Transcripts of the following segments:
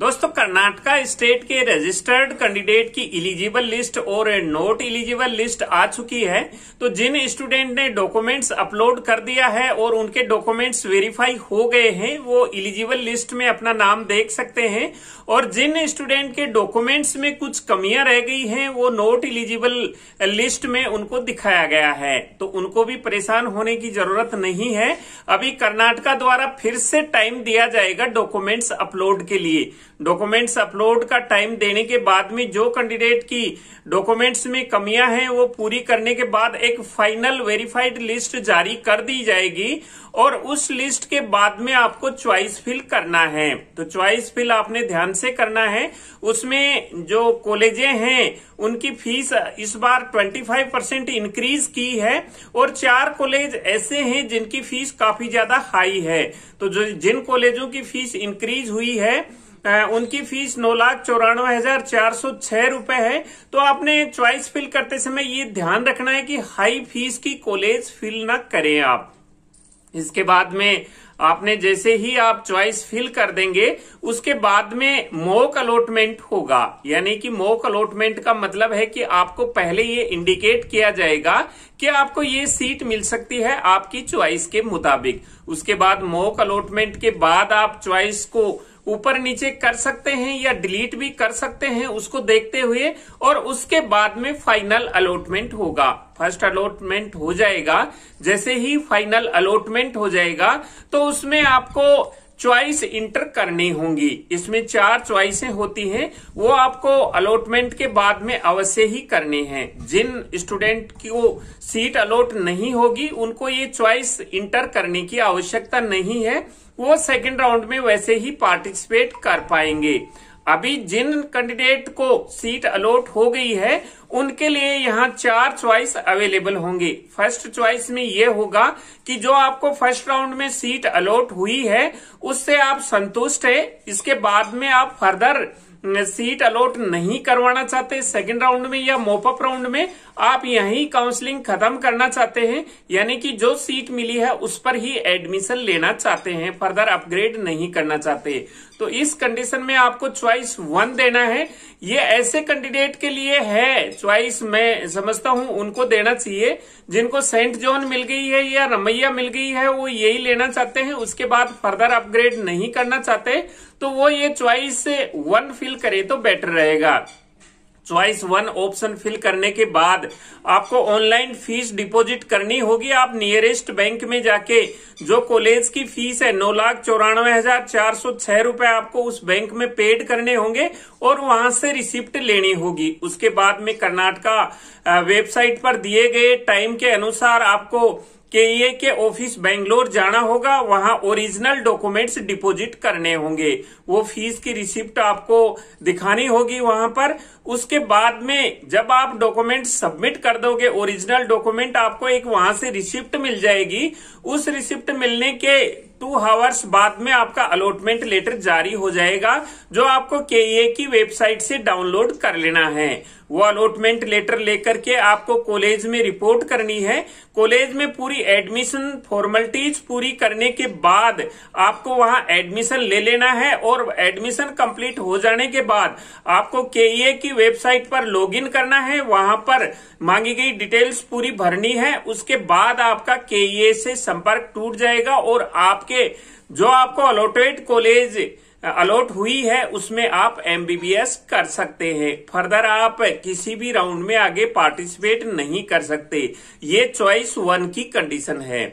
दोस्तों कर्नाटका स्टेट के registered candidate की इलिजिबल लिस्ट और नॉट इलिजिबल लिस्ट आ चुकी है तो जिन स्टूडेंट ने डॉक्यूमेंट्स अपलोड कर दिया है और उनके डॉक्यूमेंट्स वेरीफाई हो गए हैं वो इलिजिबल लिस्ट में अपना नाम देख सकते हैं और जिन स्टूडेंट के डॉक्यूमेंट्स में कुछ कमियां रह गई हैं वो नॉट इलिजिबल लिस्ट में उनको दिखाया गया है तो उनको भी परेशान होने की जरूरत नहीं है अभी कर्नाटका द्वारा फिर से टाइम दिया जाएगा डॉक्यूमेंट्स अपलोड के लिए डॉक्यूमेंट्स अपलोड का टाइम देने के बाद में जो कैंडिडेट की डॉक्यूमेंट्स में कमियां हैं वो पूरी करने के बाद एक फाइनल वेरीफाइड लिस्ट जारी कर दी जाएगी और उस लिस्ट के बाद में आपको च्वाइस फिल करना है तो च्वाइस फिल आपने ध्यान से करना है उसमें जो कॉलेजे हैं उनकी फीस इस बार 25 परसेंट इंक्रीज की है और चार कॉलेज ऐसे हैं जिनकी फीस काफी ज्यादा हाई है तो जो जिन कॉलेजों की फीस इंक्रीज हुई है उनकी फीस नौ लाख चौरानवे हजार चार सौ छह रूपए है तो आपने च्वाइस फिल करते समय ये ध्यान रखना है कि हाई फीस की कॉलेज फिल न करें आप इसके बाद में आपने जैसे ही आप चॉइस फिल कर देंगे उसके बाद में मोक अलॉटमेंट होगा यानी कि मोक अलॉटमेंट का मतलब है कि आपको पहले ये इंडिकेट किया जाएगा कि आपको ये सीट मिल सकती है आपकी चॉइस के मुताबिक उसके बाद मोक अलॉटमेंट के बाद आप चॉइस को ऊपर नीचे कर सकते हैं या डिलीट भी कर सकते हैं उसको देखते हुए और उसके बाद में फाइनल अलॉटमेंट होगा फर्स्ट अलॉटमेंट हो जाएगा जैसे ही फाइनल अलॉटमेंट हो जाएगा तो उसमें आपको च्वाइस इंटर करनी होंगी इसमें चार च्वाइसें होती हैं वो आपको अलॉटमेंट के बाद में अवश्य ही करनी है जिन स्टूडेंट की वो सीट अलॉट नहीं होगी उनको ये च्वाइस इंटर करने की आवश्यकता नहीं है वो सेकंड राउंड में वैसे ही पार्टिसिपेट कर पाएंगे अभी जिन कैंडिडेट को सीट अलॉट हो गई है उनके लिए यहाँ चार चॉइस अवेलेबल होंगे फर्स्ट चॉइस में ये होगा कि जो आपको फर्स्ट राउंड में सीट अलॉट हुई है उससे आप संतुष्ट है इसके बाद में आप फर्दर सीट अलॉट नहीं करवाना चाहते सेकंड राउंड में या मोपअप राउंड में आप यही काउंसलिंग खत्म करना चाहते हैं यानी कि जो सीट मिली है उस पर ही एडमिशन लेना चाहते हैं फर्दर अपग्रेड नहीं करना चाहते तो इस कंडीशन में आपको च्वाइस वन देना है ये ऐसे कैंडिडेट के लिए है च्वाइस मैं समझता हूं उनको देना चाहिए जिनको सेंट जॉन मिल गई है या रमैया मिल गई है वो यही लेना चाहते हैं उसके बाद फर्दर अपग्रेड नहीं करना चाहते तो वो ये च्वाइस वन फिल करे तो बेटर रहेगा च्वाइस वन ऑप्शन फिल करने के बाद आपको ऑनलाइन फीस डिपॉजिट करनी होगी आप नियरेस्ट बैंक में जाके जो कॉलेज की फीस है नौ लाख चौरानवे हजार चार सौ छह रूपए आपको उस बैंक में पेड करने होंगे और वहां से रिसिप्ट लेनी होगी उसके बाद में कर्नाटका वेबसाइट पर दिए गए टाइम के अनुसार आपको के के ऑफिस बेंगलोर जाना होगा वहां ओरिजिनल डॉक्यूमेंट्स डिपॉजिट करने होंगे वो फीस की रिसिप्ट आपको दिखानी होगी वहां पर उसके बाद में जब आप डॉक्यूमेंट सबमिट कर दोगे ओरिजिनल डॉक्यूमेंट आपको एक वहां से रिसिप्ट मिल जाएगी उस रिसिप्ट मिलने के टू हावर्स बाद में आपका अलॉटमेंट लेटर जारी हो जाएगा जो आपको के की वेबसाइट से डाउनलोड कर लेना है वो अलॉटमेंट लेटर लेकर के आपको कॉलेज में रिपोर्ट करनी है कॉलेज में पूरी एडमिशन फॉर्मेलिटीज पूरी करने के बाद आपको वहां एडमिशन ले लेना है और एडमिशन कंप्लीट हो जाने के बाद आपको केईए की वेबसाइट पर लॉगिन करना है वहां पर मांगी गई डिटेल्स पूरी भरनी है उसके बाद आपका केईए से संपर्क टूट जाएगा और आपके जो आपको अलॉटेड कॉलेज अलॉट हुई है उसमें आप एमबीबीएस कर सकते हैं फर्दर आप किसी भी राउंड में आगे पार्टिसिपेट नहीं कर सकते ये चॉइस वन की कंडीशन है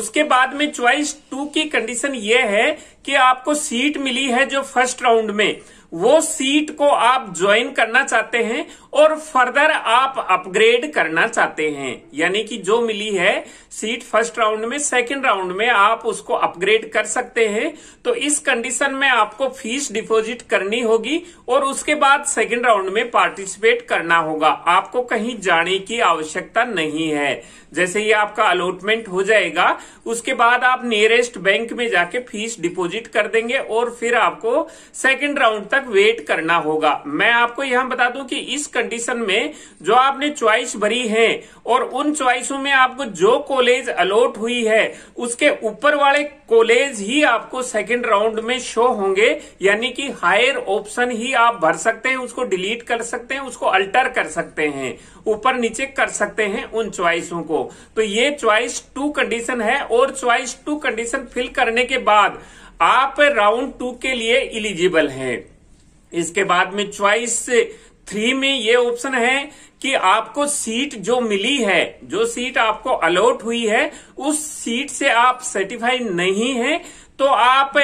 उसके बाद में चॉइस टू की कंडीशन ये है कि आपको सीट मिली है जो फर्स्ट राउंड में वो सीट को आप ज्वाइन करना चाहते हैं और फर्दर आप अपग्रेड करना चाहते हैं यानी कि जो मिली है सीट फर्स्ट राउंड में सेकंड राउंड में आप उसको अपग्रेड कर सकते हैं तो इस कंडीशन में आपको फीस डिपॉजिट करनी होगी और उसके बाद सेकंड राउंड में पार्टिसिपेट करना होगा आपको कहीं जाने की आवश्यकता नहीं है जैसे ही आपका अलॉटमेंट हो जाएगा उसके बाद आप नियरेस्ट बैंक में जाके फीस डिपोजिट कर देंगे और फिर आपको सेकेंड राउंड तक तक वेट करना होगा मैं आपको यहां बता दूं कि इस कंडीशन में जो आपने च्वाइस भरी है और उन च्वाइसों में आपको जो कॉलेज अलॉट हुई है उसके ऊपर वाले कॉलेज ही आपको सेकंड राउंड में शो होंगे यानी कि हायर ऑप्शन ही आप भर सकते हैं उसको डिलीट कर सकते हैं उसको अल्टर कर सकते हैं ऊपर नीचे कर सकते हैं उन च्वाइसों को तो ये च्वाइस टू कंडीशन है और च्वाइस टू कंडीशन फिल करने के बाद आप राउंड टू के लिए इलिजिबल हैं इसके बाद में च्वाइस थ्री में ये ऑप्शन है कि आपको सीट जो मिली है जो सीट आपको अलॉट हुई है उस सीट से आप सर्टिफाई नहीं है तो आप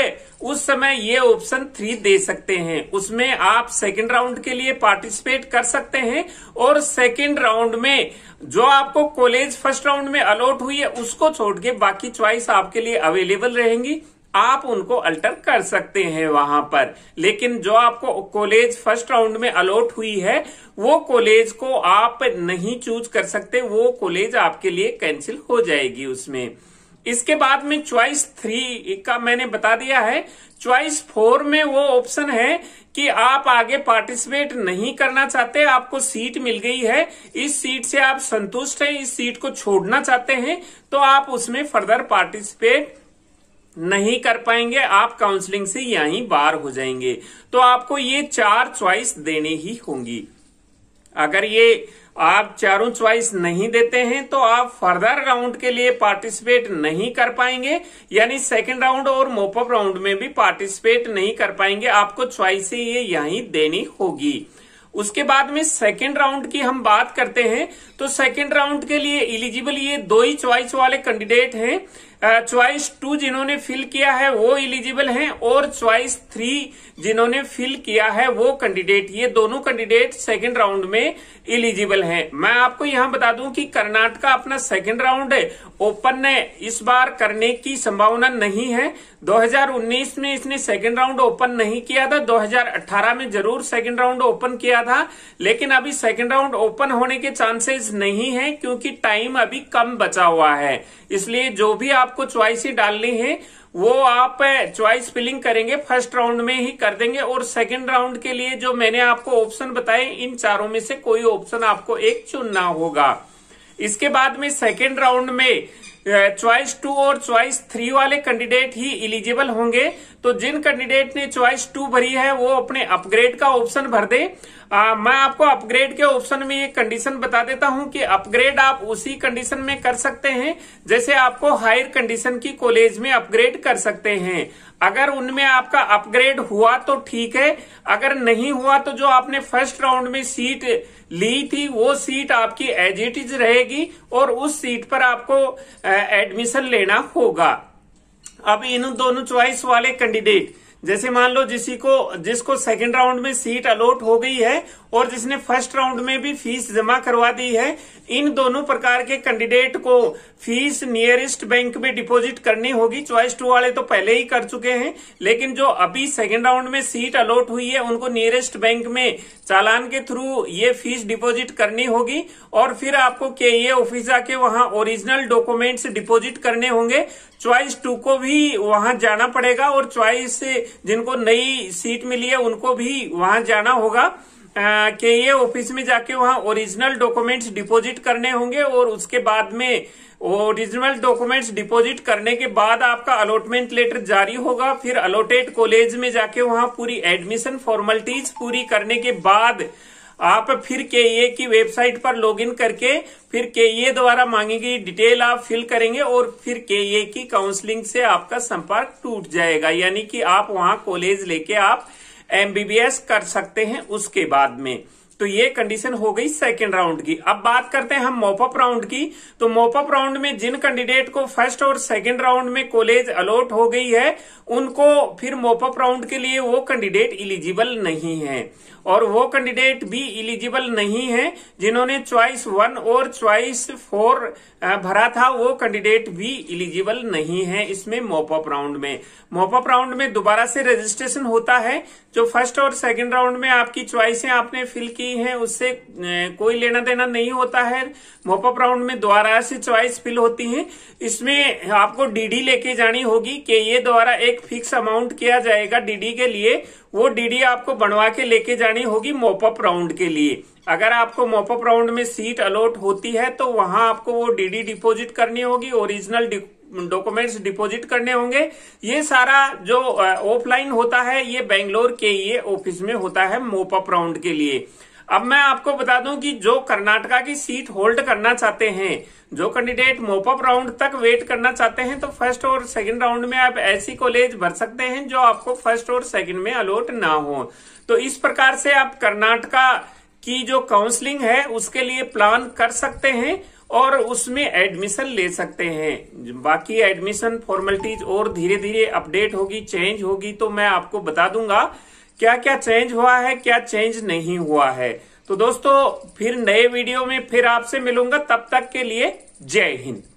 उस समय ये ऑप्शन थ्री दे सकते हैं उसमें आप सेकंड राउंड के लिए पार्टिसिपेट कर सकते हैं और सेकंड राउंड में जो आपको कॉलेज फर्स्ट राउंड में अलॉट हुई है उसको छोड़ के बाकी च्वाइस आपके लिए अवेलेबल रहेंगी आप उनको अल्टर कर सकते हैं वहां पर लेकिन जो आपको कॉलेज फर्स्ट राउंड में अलॉट हुई है वो कॉलेज को आप नहीं चूज कर सकते वो कॉलेज आपके लिए कैंसिल हो जाएगी उसमें इसके बाद में च्वाइस थ्री का मैंने बता दिया है च्वाइस फोर में वो ऑप्शन है कि आप आगे पार्टिसिपेट नहीं करना चाहते आपको सीट मिल गई है इस सीट से आप संतुष्ट हैं इस सीट को छोड़ना चाहते हैं तो आप उसमें फर्दर पार्टिसिपेट नहीं कर पाएंगे आप काउंसलिंग से यहीं बाहर हो जाएंगे तो आपको ये चार च्वाइस देने ही होंगी अगर ये आप चारों च्वाइस नहीं देते हैं तो आप फर्दर राउंड के लिए पार्टिसिपेट नहीं कर पाएंगे यानी सेकंड राउंड और मोपअप राउंड में भी पार्टिसिपेट नहीं कर पाएंगे आपको च्वाइस ये यहीं देनी होगी उसके बाद में सेकेंड राउंड की हम बात करते हैं तो सेकेंड राउंड के लिए इलिजिबल ये दो ही च्वाइस वाले कैंडिडेट हैं च्वाइस टू जिन्होंने फिल किया है वो इलिजिबल हैं और च्वाइस थ्री जिन्होंने फिल किया है वो कैंडिडेट ये दोनों कैंडिडेट सेकंड राउंड में इलिजिबल हैं मैं आपको यहां बता दूं कि कर्नाटका अपना सेकंड राउंड ओपन इस बार करने की संभावना नहीं है 2019 में इसने सेकंड राउंड ओपन नहीं किया था 2018 में जरूर सेकेंड राउंड ओपन किया था लेकिन अभी सेकंड राउंड ओपन होने के चांसेस नहीं है क्योंकि टाइम अभी कम बचा हुआ है इसलिए जो भी आपको च्वाइस ही डालनी है वो आप च्वाइस फिलिंग करेंगे फर्स्ट राउंड में ही कर देंगे और सेकंड राउंड के लिए जो मैंने आपको ऑप्शन बताए इन चारों में से कोई ऑप्शन आपको एक चुनना होगा इसके बाद में सेकेंड राउंड में चॉइस टू और चॉइस थ्री वाले कैंडिडेट ही इलिजिबल होंगे तो जिन कैंडिडेट ने चॉइस टू भरी है वो अपने अपग्रेड का ऑप्शन भर दे आ, मैं आपको अपग्रेड के ऑप्शन में एक कंडीशन बता देता हूं कि अपग्रेड आप उसी कंडीशन में कर सकते हैं जैसे आपको हायर कंडीशन की कॉलेज में अपग्रेड कर सकते हैं अगर उनमें आपका अपग्रेड हुआ तो ठीक है अगर नहीं हुआ तो जो आपने फर्स्ट राउंड में सीट ली थी वो सीट आपकी एज इट इज रहेगी और उस सीट पर आपको एडमिशन लेना होगा अब इन दोनों च्वाइस वाले कैंडिडेट जैसे मान लो जिसी को जिसको सेकंड राउंड में सीट अलॉट हो गई है और जिसने फर्स्ट राउंड में भी फीस जमा करवा दी है इन दोनों प्रकार के कैंडिडेट को फीस नियरेस्ट बैंक में डिपॉजिट करनी होगी चॉइस टू वाले तो पहले ही कर चुके हैं लेकिन जो अभी सेकंड राउंड में सीट अलॉट हुई है उनको नियरेस्ट बैंक में चालान के थ्रू ये फीस डिपॉजिट करनी होगी और फिर आपको के ए ऑफिस जाके वहां ओरिजिनल डॉक्यूमेंट्स डिपॉजिट करने होंगे चॉइस टू को भी वहां जाना पड़ेगा और चॉइस जिनको नई सीट मिली है उनको भी वहां जाना होगा के ये ऑफिस में जाके वहां ओरिजिनल डॉक्यूमेंट्स डिपॉजिट करने होंगे और उसके बाद में ओरिजिनल डॉक्यूमेंट्स डिपॉजिट करने के बाद आपका अलॉटमेंट लेटर जारी होगा फिर अलॉटेड कॉलेज में जाके वहां पूरी एडमिशन फॉर्मेलिटीज पूरी करने के बाद आप फिर के की वेबसाइट पर लॉगिन करके फिर के द्वारा मांगी गई डिटेल आप फिल करेंगे और फिर के की काउंसलिंग से आपका संपर्क टूट जाएगा यानी कि आप वहां कॉलेज लेके आप एमबीबीएस कर सकते हैं उसके बाद में तो ये कंडीशन हो गई सेकेंड राउंड की अब बात करते हैं हम मोपअप राउंड की तो मोपअप राउंड में जिन कैंडिडेट को फर्स्ट और सेकेंड राउंड में कॉलेज अलॉट हो गई है उनको फिर मोपअप राउंड के लिए वो कैंडिडेट इलिजिबल नहीं है और वो कैंडिडेट भी इलिजिबल नहीं है जिन्होंने च्वाइस वन और च्वाइस फोर भरा था वो कैंडिडेट भी इलिजिबल नहीं है इसमें मोपअप राउंड में मोपअप राउंड में दोबारा से रजिस्ट्रेशन होता है जो फर्स्ट और सेकेंड राउंड में आपकी च्वाइसें आपने फिल की की है उससे कोई लेना देना नहीं होता है मोपअप राउंड में द्वारा से चॉइस फिल होती है इसमें आपको डीडी लेके जानी होगी कि ये द्वारा एक फिक्स अमाउंट किया जाएगा डीडी के लिए वो डीडी आपको बनवा के लेके जानी होगी मोपअप राउंड के लिए अगर आपको मोपअप राउंड में सीट अलॉट होती है तो वहां आपको वो डीडी डिपोजिट करनी होगी ओरिजिनल डॉक्यूमेंट्स डिपॉजिट करने होंगे ये सारा जो ऑफलाइन होता है ये बेंगलोर के ये ऑफिस में होता है मोपअप राउंड के लिए अब मैं आपको बता दूं कि जो कर्नाटका की सीट होल्ड करना चाहते हैं जो कैंडिडेट मोपअप राउंड तक वेट करना चाहते हैं तो फर्स्ट और सेकंड राउंड में आप ऐसी कॉलेज भर सकते हैं जो आपको फर्स्ट और सेकंड में अलॉट ना हो तो इस प्रकार से आप कर्नाटका की जो काउंसलिंग है उसके लिए प्लान कर सकते हैं और उसमें एडमिशन ले सकते हैं बाकी एडमिशन फॉर्मेलिटीज और धीरे धीरे अपडेट होगी चेंज होगी तो मैं आपको बता दूंगा क्या क्या चेंज हुआ है क्या चेंज नहीं हुआ है तो दोस्तों फिर नए वीडियो में फिर आपसे मिलूंगा तब तक के लिए जय हिंद